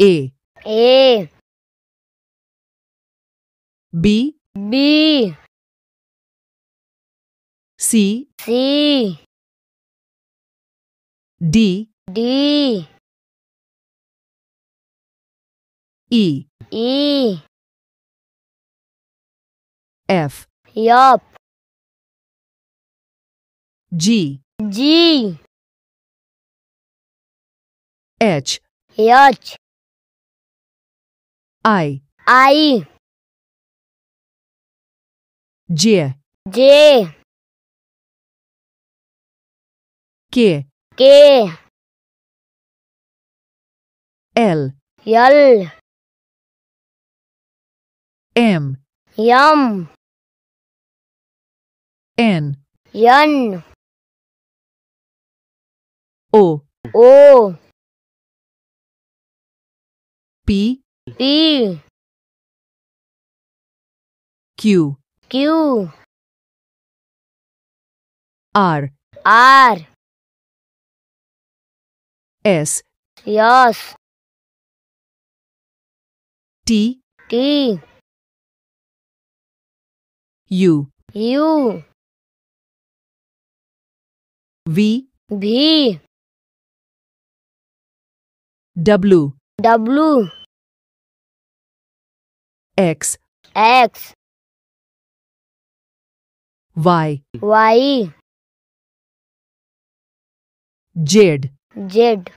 A. A. B. B. C. C. D. D. E. E. F. Yup. G. G. H. H. I. I. J. J. K. K. L. L. M. M. N. N. O. O. P. E Q Q R R S Yes T T U U V V W W x x y y z z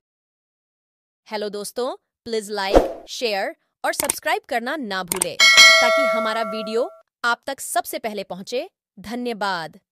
hello दोस्तों please like share और subscribe करना ना भूले ताकि हमारा video आप तक सबसे पहले पहुंचे धन्यवाद